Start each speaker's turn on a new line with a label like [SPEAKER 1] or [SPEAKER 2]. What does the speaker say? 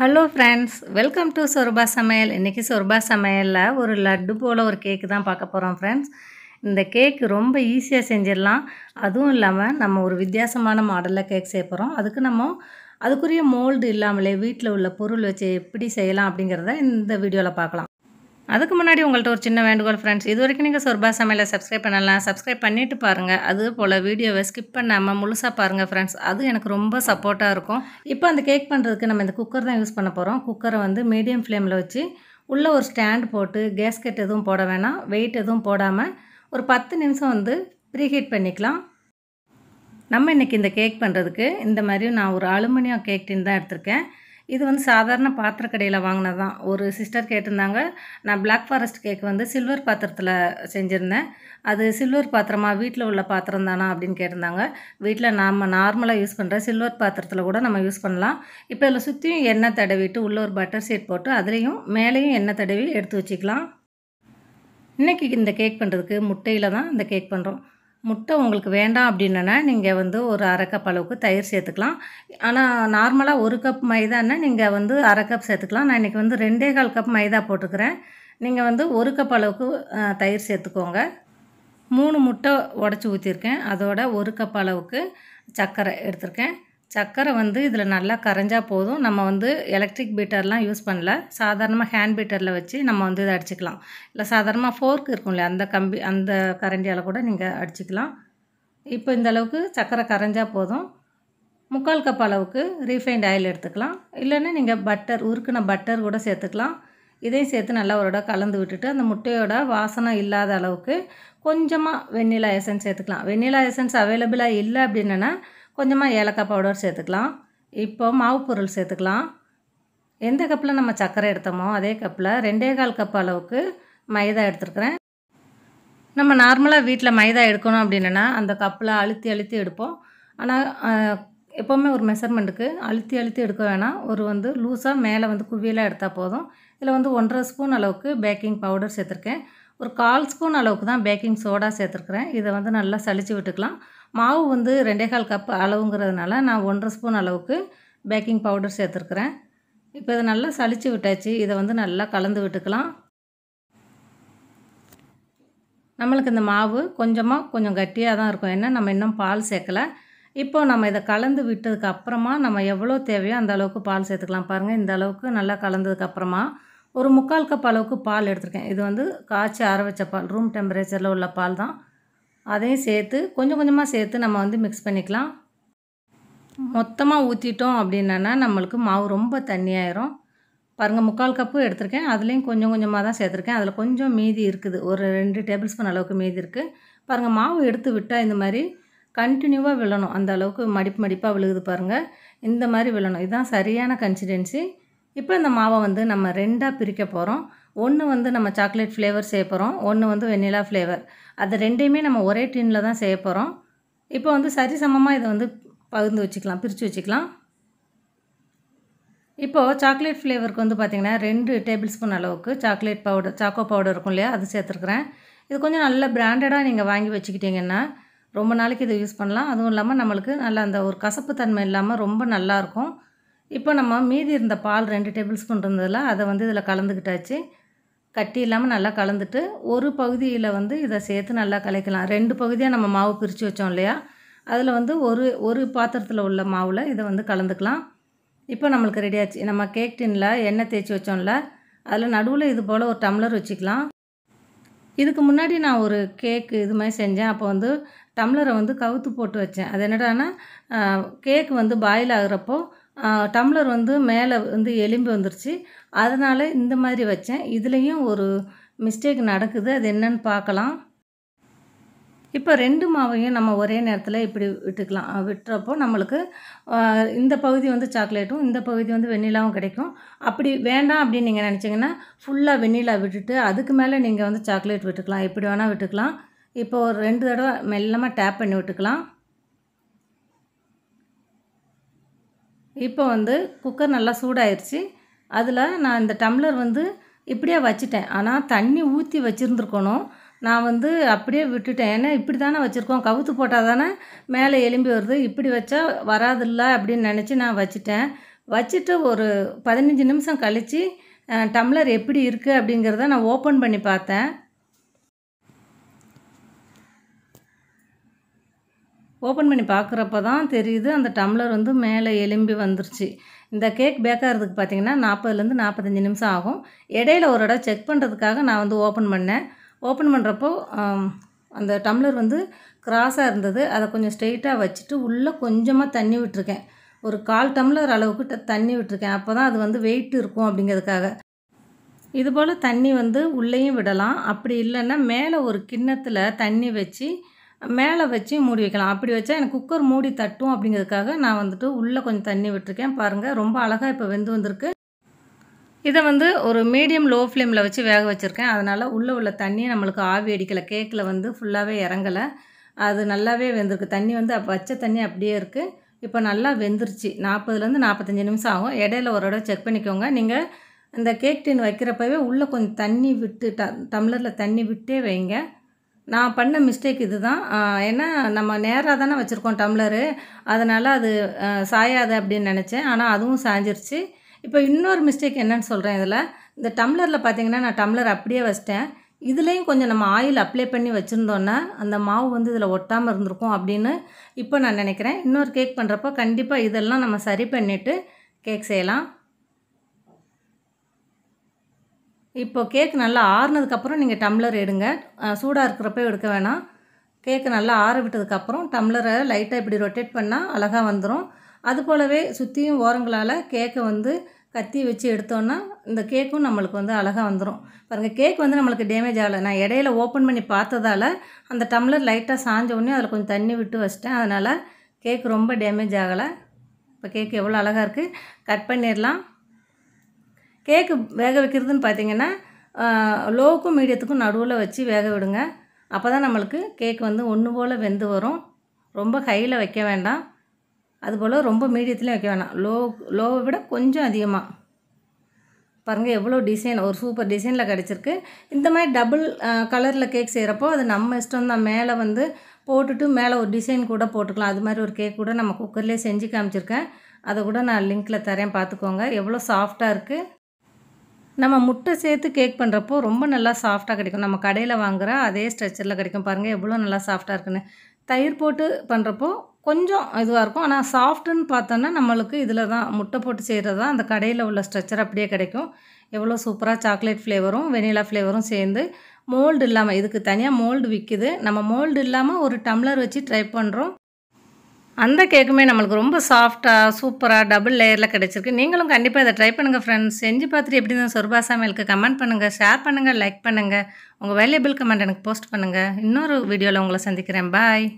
[SPEAKER 1] hello friends welcome to சொர்பா சமையல் இன்றைக்கி சொர்பா சமையலில் ஒரு லட்டு போல் ஒரு கேக்கு தான் பார்க்க போகிறோம் ஃப்ரெண்ட்ஸ் இந்த கேக்கு ரொம்ப ஈஸியாக செஞ்சிடலாம் அதுவும் இல்லாமல் நம்ம ஒரு வித்தியாசமான மாடலில் கேக் செய்ய போகிறோம் அதுக்கு நம்ம அதுக்குரிய மோல்டு இல்லாமலே வீட்டில் உள்ள பொருள் வச்சு எப்படி செய்யலாம் அப்படிங்கிறத இந்த வீடியோவில் பார்க்கலாம் அதுக்கு முன்னாடி உங்கள்கிட்ட ஒரு சின்ன வேண்டுகோள் ஃப்ரெண்ட்ஸ் இது வரைக்கும் நீங்கள் சொர்பா சமையல சப்ஸ்கிரைப் பண்ணலாம் சப்ஸ்கிரைப் பண்ணிட்டு பாருங்கள் அது போல் வீடியோவை ஸ்கிப் பண்ணாமல் முழுசாக பாருங்கள் ஃப்ரெண்ட்ஸ் அது எனக்கு ரொம்ப சப்போர்ட்டாக இருக்கும் இப்போ அந்த கேக் பண்ணுறதுக்கு நம்ம இந்த குக்கர் தான் யூஸ் பண்ண போகிறோம் குக்கரை வந்து மீடியம் ஃப்ளேமில் வச்சு உள்ளே ஒரு ஸ்டாண்ட் போட்டு கேஸ்கெட் எதுவும் போட வேணாம் வெயிட் எதுவும் போடாமல் ஒரு பத்து நிமிஷம் வந்து ப்ரீஹீட் பண்ணிக்கலாம் நம்ம இன்றைக்கி இந்த கேக் பண்ணுறதுக்கு இந்த மாதிரி நான் ஒரு அலுமினியம் கேக் டின் தான் எடுத்திருக்கேன் இது வந்து சாதாரண பாத்திர கடையில் வாங்கினது தான் ஒரு சிஸ்டர் கேட்டிருந்தாங்க நான் பிளாக் ஃபாரஸ்ட் கேக் வந்து சில்வர் பாத்திரத்தில் செஞ்சுருந்தேன் அது சில்வர் பாத்திரமா வீட்டில் உள்ள பாத்திரம் தானா அப்படின்னு கேட்டிருந்தாங்க வீட்டில் நாம் நார்மலாக யூஸ் பண்ணுற சில்வர் பாத்திரத்தில் கூட நம்ம யூஸ் பண்ணலாம் இப்போ இதில் சுற்றியும் எண்ணெய் தடவிட்டு உள்ளே ஒரு பட்டர் சீட் போட்டு அதுலேயும் மேலேயும் எண்ணெய் தடவி எடுத்து வச்சுக்கலாம் இன்றைக்கி இந்த கேக் பண்ணுறதுக்கு முட்டையில் தான் இந்த கேக் பண்ணுறோம் முட்டை உங்களுக்கு வேண்டாம் அப்படின்னா நீங்கள் வந்து ஒரு அரை கப் அளவுக்கு தயிர் சேர்த்துக்கலாம் ஆனால் நார்மலாக ஒரு கப் மைதானா நீங்கள் வந்து அரை கப் சேர்த்துக்கலாம் நான் இன்றைக்கி வந்து ரெண்டே கால் கப் மைதா போட்டுக்கிறேன் நீங்கள் வந்து ஒரு கப் அளவுக்கு தயிர் சேர்த்துக்கோங்க மூணு முட்டை உடச்சி ஊற்றிருக்கேன் அதோட ஒரு கப் அளவுக்கு சர்க்கரை எடுத்திருக்கேன் சர்க்கரை வந்து இதில் நல்லா கரைஞ்சால் போதும் நம்ம வந்து எலக்ட்ரிக் பீட்டர்லாம் யூஸ் பண்ணல சாதாரணமாக ஹேண்ட் பீட்டரில் வச்சு நம்ம வந்து இதை அடிச்சுக்கலாம் இல்லை சாதாரணமாக ஃபோர்க் இருக்கும் இல்லையா அந்த கம்பி அந்த கரண்டியால் கூட நீங்கள் அடிச்சுக்கலாம் இப்போ இந்த அளவுக்கு சர்க்கரை கரைஞ்சால் போதும் முக்கால் கப் அளவுக்கு ரீஃபைண்ட் ஆயில் எடுத்துக்கலாம் இல்லைன்னா நீங்கள் பட்டர் உருக்குன பட்டர் கூட சேர்த்துக்கலாம் இதையும் சேர்த்து நல்லா ஒரு கலந்து விட்டுட்டு அந்த முட்டையோட வாசனை இல்லாத அளவுக்கு கொஞ்சமாக வெண்ணிலா எசன்ஸ் சேர்த்துக்கலாம் வெண்ணிலா எசன்ஸ் அவைலபிளாக இல்லை அப்படின்னா கொஞ்சமாக ஏலக்காய் பவுடர் சேர்த்துக்கலாம் இப்போ மாவு பொருள் சேர்த்துக்கலாம் எந்த கப்பில் நம்ம சர்க்கரை எடுத்தோமோ அதே கப்பில் ரெண்டே கால் கப் அளவுக்கு மைதா எடுத்துருக்குறேன் நம்ம நார்மலாக வீட்டில் மைதா எடுக்கணும் அப்படின்னா அந்த கப்பில் அழுத்தி அழுத்தி எடுப்போம் ஆனால் எப்போவுமே ஒரு மெஷர்மெண்ட்டுக்கு அழுத்தி அழுத்தி எடுக்க வேணாம் ஒரு வந்து லூஸாக மேலே வந்து குவியலாக எடுத்தால் போதும் இதில் வந்து ஒன்றரை ஸ்பூன் அளவுக்கு பேக்கிங் பவுடர் சேர்த்துருக்கேன் ஒரு கால் ஸ்பூன் அளவுக்கு தான் பேக்கிங் சோடா சேர்த்துருக்குறேன் இதை வந்து நல்லா சளிச்சு விட்டுக்கலாம் மாவு வந்து ரெண்டே கால் கப் அளவுங்கிறதுனால நான் ஒன்றரை ஸ்பூன் அளவுக்கு பேக்கிங் பவுடர் சேர்த்துருக்குறேன் இப்போ இதை நல்லா சளிச்சு விட்டாச்சு இதை வந்து நல்லா கலந்து விட்டுக்கலாம் நம்மளுக்கு இந்த மாவு கொஞ்சமாக கொஞ்சம் கட்டியாக தான் இருக்கும் ஏன்னா நம்ம இன்னும் பால் சேர்க்கலை இப்போ நம்ம இதை கலந்து விட்டதுக்கு அப்புறமா நம்ம எவ்வளோ தேவையோ அந்த அளவுக்கு பால் சேர்த்துக்கலாம் பாருங்கள் இந்த அளவுக்கு நல்லா கலந்ததுக்கு அப்புறமா ஒரு முக்கால் கப் அளவுக்கு பால் எடுத்திருக்கேன் இது வந்து காய்ச்சி ஆற வச்ச பால் ரூம் டெம்பரேச்சரில் உள்ள பால் தான் அதையும் சேர்த்து கொஞ்சம் கொஞ்சமாக சேர்த்து நம்ம வந்து மிக்ஸ் பண்ணிக்கலாம் மொத்தமாக ஊற்றிட்டோம் அப்படின்னா நம்மளுக்கு மாவு ரொம்ப தண்ணியாயிரும் பாருங்கள் முக்கால் கப்பு எடுத்திருக்கேன் அதுலேயும் கொஞ்சம் கொஞ்சமாக தான் சேர்த்துருக்கேன் அதில் கொஞ்சம் மீதி இருக்குது ஒரு ரெண்டு டேபிள் ஸ்பூன் அளவுக்கு மீதி இருக்குது பாருங்கள் மாவு எடுத்து விட்டால் இந்த மாதிரி கண்டினியூவாக விழணும் அந்த அளவுக்கு மடிப்பு மடிப்பாக விழுகுது பாருங்கள் இந்த மாதிரி விழணும் இதுதான் சரியான கன்சிடென்சி இப்போ இந்த மாவை வந்து நம்ம ரெண்டாக பிரிக்க போகிறோம் ஒன்று வந்து நம்ம சாக்லேட் ஃப்ளேவர் செய்ய போகிறோம் ஒன்று வந்து வெண்ணிலா ஃப்ளேவர் அது ரெண்டையுமே நம்ம ஒரே டின்னில் தான் செய்ய போகிறோம் இப்போ வந்து சரிசமமாக இதை வந்து பகிர்ந்து வச்சுக்கலாம் பிரித்து வச்சுக்கலாம் இப்போது சாக்லேட் ஃப்ளேவருக்கு வந்து பார்த்திங்கன்னா ரெண்டு டேபிள் ஸ்பூன் அளவுக்கு சாக்லேட் பவுடர் சாக்கோ பவுடர் இருக்கும் இல்லையா அது சேர்த்துருக்குறேன் இது கொஞ்சம் நல்ல பிராண்டடாக நீங்கள் வாங்கி வச்சுக்கிட்டிங்கன்னா ரொம்ப நாளைக்கு இதை யூஸ் பண்ணலாம் அதுவும் இல்லாமல் நம்மளுக்கு நல்ல அந்த ஒரு கசப்பு தன்மை இல்லாமல் ரொம்ப நல்லாயிருக்கும் இப்போ நம்ம மீதி இருந்த பால் ரெண்டு டேபிள் ஸ்பூன் இருந்ததில் அதை வந்து இதில் கலந்துக்கிட்டாச்சு கட்டி இல்லாமல் நல்லா கலந்துட்டு ஒரு பகுதியில் வந்து இதை சேர்த்து நல்லா கலைக்கலாம் ரெண்டு பகுதியாக நம்ம மாவு பிரித்து வச்சோம் இல்லையா அதில் வந்து ஒரு ஒரு பாத்திரத்தில் உள்ள மாவில் இதை வந்து கலந்துக்கலாம் இப்போ நம்மளுக்கு ரெடியாச்சு நம்ம கேக் டின்ல எண்ணெய் தேய்ச்சி வச்சோம்ல அதில் நடுவில் இது போல் ஒரு டம்ளர் வச்சுக்கலாம் இதுக்கு முன்னாடி நான் ஒரு கேக்கு இது மாதிரி செஞ்சேன் அப்போ வந்து டம்ளரை வந்து கவுத்து போட்டு வச்சேன் அது என்னடானா கேக் வந்து பாயில் ஆகுறப்போ டம்ளர் வந்து மேலே வந்து எலும்பு வந்துருச்சு அதனால் இந்த மாதிரி வச்சேன் இதுலேயும் ஒரு மிஸ்டேக் நடக்குது அது என்னன்னு பார்க்கலாம் இப்போ ரெண்டு மாவையும் நம்ம ஒரே நேரத்தில் இப்படி விட்டுக்கலாம் விட்டுறப்போ நம்மளுக்கு இந்த பகுதி வந்து சாக்லேட்டும் இந்த பகுதி வந்து வெண்ணிலாவும் கிடைக்கும் அப்படி வேண்டாம் அப்படின்னு நீங்கள் நினச்சிங்கன்னா ஃபுல்லாக வெண்ணிலா விட்டுட்டு அதுக்கு மேலே நீங்கள் வந்து சாக்லேட் விட்டுக்கலாம் எப்படி வேணால் விட்டுக்கலாம் இப்போ ஒரு ரெண்டு தடவை மெல்லமாக டேப் பண்ணி விட்டுக்கலாம் இப்போ வந்து குக்கர் நல்லா சூடாயிருச்சு அதில் நான் இந்த டம்ளர் வந்து இப்படியே வச்சுட்டேன் ஆனால் தண்ணி ஊற்றி வச்சுருந்துருக்கணும் நான் வந்து அப்படியே விட்டுட்டேன் ஏன்னா இப்படி தானே வச்சுருக்கோம் கவுத்து போட்டால் தானே மேலே எலும்பி வருது இப்படி வச்சா வராதில்ல அப்படின்னு நினச்சி நான் வச்சுட்டேன் வச்சுட்டு ஒரு பதினஞ்சு நிமிஷம் கழித்து டம்ளர் எப்படி இருக்குது அப்படிங்கிறத நான் ஓப்பன் பண்ணி பார்த்தேன் ஓப்பன் பண்ணி பார்க்குறப்ப தான் தெரியுது அந்த டம்ளர் வந்து மேலே எலும்பி வந்துருச்சு இந்த கேக் பேக்காகிறதுக்கு பார்த்திங்கன்னா நாற்பதுலேருந்து நாற்பத்தஞ்சு நிமிஷம் ஆகும் இடையில ஒரு இடம் செக் பண்ணுறதுக்காக நான் வந்து ஓப்பன் பண்ணேன் ஓப்பன் பண்ணுறப்போ அந்த டம்ளர் வந்து கிராஸாக இருந்தது அதை கொஞ்சம் ஸ்ட்ரெயிட்டாக வச்சுட்டு உள்ளே கொஞ்சமாக தண்ணி விட்டுருக்கேன் ஒரு கால் டம்ளர் அளவுக்கு தண்ணி விட்டுருக்கேன் அப்போ தான் அது வந்து வெயிட் இருக்கும் அப்படிங்கிறதுக்காக இதுபோல் தண்ணி வந்து உள்ளேயும் விடலாம் அப்படி இல்லைன்னா மேலே ஒரு கிண்ணத்தில் தண்ணி வச்சு மேலே வச்சு மூடி வைக்கலாம் அப்படி வச்சா எனக்கு குக்கர் மூடி தட்டும் அப்படிங்கிறதுக்காக நான் வந்துட்டு உள்ளே கொஞ்சம் தண்ணி விட்டுருக்கேன் பாருங்கள் ரொம்ப அழகாக இப்போ வெந்து வந்திருக்கு இதை வந்து ஒரு மீடியம் லோ ஃப்ளேமில் வச்சு வேக வச்சுருக்கேன் அதனால் உள்ளே உள்ள தண்ணி நம்மளுக்கு ஆவி அடிக்கலை கேக்கில் வந்து ஃபுல்லாகவே இறங்கலை அது நல்லாவே வெந்திருக்கு தண்ணி வந்து வச்ச தண்ணி அப்படியே இருக்குது இப்போ நல்லா வெந்துருச்சு நாற்பதுலேருந்து நாற்பத்தஞ்சு நிமிஷம் ஆகும் இடையில ஒரு இடம் செக் பண்ணிக்கோங்க நீங்கள் இந்த கேக் டின் வைக்கிறப்பவே உள்ளே கொஞ்சம் தண்ணி விட்டு ட டம்ளரில் தண்ணி விட்டே வைங்க நான் பண்ண மிஸ்டேக் இது தான் ஏன்னா நம்ம நேராக தானே வச்சுருக்கோம் டம்ளரு அதனால் அது சாயாது அப்படின்னு நினச்சேன் ஆனால் அதுவும் சாஞ்சிருச்சு இப்போ இன்னொரு மிஸ்டேக் என்னன்னு சொல்கிறேன் இதில் இந்த டம்ளரில் பார்த்தீங்கன்னா நான் டம்ளர் அப்படியே வச்சிட்டேன் இதுலேயும் கொஞ்சம் நம்ம ஆயில் அப்ளை பண்ணி வச்சுருந்தோன்னா அந்த மாவு வந்து இதில் ஒட்டாமல் இருந்திருக்கும் அப்படின்னு இப்போ நான் நினைக்கிறேன் இன்னொரு கேக் பண்ணுறப்போ கண்டிப்பாக இதெல்லாம் நம்ம சரி பண்ணிவிட்டு கேக் செய்யலாம் இப்போ கேக் நல்லா ஆறுனதுக்கப்புறம் நீங்கள் டம்ளர் எடுங்க சூடாக இருக்கிறப்ப எடுக்க வேணாம் கேக்கு நல்லா ஆற விட்டதுக்கப்புறம் டம்ளரை லைட்டாக இப்படி ரொட்டேட் பண்ணால் அழகாக வந்துடும் அது போலவே சுற்றியும் ஓரங்களால் கேக்கை வந்து கத்தி வச்சு எடுத்தோன்னா இந்த கேக்கும் நம்மளுக்கு வந்து அழகாக வந்துடும் பாருங்கள் கேக் வந்து நம்மளுக்கு டேமேஜ் ஆகலை நான் இடையில ஓப்பன் பண்ணி பார்த்ததால் அந்த டம்ளர் லைட்டாக சாஞ்ச உடனே அதில் கொஞ்சம் தண்ணி விட்டு வச்சிட்டேன் அதனால் கேக் ரொம்ப டேமேஜ் ஆகலை இப்போ கேக் எவ்வளோ அழகாக இருக்குது கட் பண்ணிடலாம் கேக்கு வேக வைக்கிறதுன்னு பார்த்தீங்கன்னா லோவுக்கும் மீடியத்துக்கும் நடுவில் வச்சு வேக விடுங்க அப்போ தான் நம்மளுக்கு கேக் வந்து ஒன்று போல் வெந்து வரும் ரொம்ப ஹையில் வைக்க வேண்டாம் அதுபோல் ரொம்ப மீடியத்துலேயும் வைக்க வேண்டாம் லோ லோவை விட கொஞ்சம் அதிகமாக பாருங்கள் எவ்வளோ டிசைன் ஒரு சூப்பர் டிசைனில் கிடச்சிருக்கு இந்த மாதிரி டபுள் கலரில் கேக் செய்கிறப்போ அது நம்ம இஷ்டம் தான் மேலே வந்து போட்டுட்டு மேலே ஒரு டிசைன் கூட போட்டுக்கலாம் அது மாதிரி ஒரு கேக் கூட நம்ம குக்கர்லேயே செஞ்சு காமிச்சிருக்கேன் அதை கூட நான் லிங்க்கில் தரேன் பார்த்துக்கோங்க எவ்வளோ சாஃப்டாக இருக்குது நம்ம முட்டை சேர்த்து கேக் பண்ணுறப்போ ரொம்ப நல்லா சாஃப்டாக கிடைக்கும் நம்ம கடையில் வாங்குகிற அதே ஸ்ட்ரெச்சரில் கிடைக்கும் பாருங்கள் எவ்வளோ நல்லா சாஃப்டாக இருக்குன்னு தயிர் போட்டு பண்ணுறப்போ கொஞ்சம் இதுவாக இருக்கும் ஆனால் சாஃப்ட்டுன்னு பார்த்தோன்னா நம்மளுக்கு இதில் தான் முட்டை போட்டு செய்கிறது தான் அந்த கடையில் உள்ள ஸ்ட்ரெச்சர் அப்படியே கிடைக்கும் எவ்வளோ சூப்பராக சாக்லேட் ஃப்ளேவரும் வெனிலா ஃப்ளேவரும் சேர்ந்து மோல்டு இல்லாமல் இதுக்கு தனியாக மோல்டு விற்கிது நம்ம மோல்டு இல்லாமல் ஒரு டம்ளர் வச்சு ட்ரை பண்ணுறோம் அந்த கேக்குமே நம்மளுக்கு ரொம்ப சாஃப்டாக சூப்பராக டபுள் லேயரில் கிடச்சிருக்கு நீங்களும் கண்டிப்பாக இதை ட்ரை பண்ணுங்கள் ஃப்ரெண்ட்ஸ் செஞ்சு பார்த்துட்டு எப்படி இருந்தால் சொர்பா சமையலுக்கு கமெண்ட் பண்ணுங்கள் ஷேர் பண்ணுங்கள் லைக் பண்ணுங்கள் உங்கள் வேல்யூபிள் கமெண்ட் எனக்கு போஸ்ட் பண்ணுங்கள் இன்னொரு வீடியோவில் உங்களை சந்திக்கிறேன் பாய்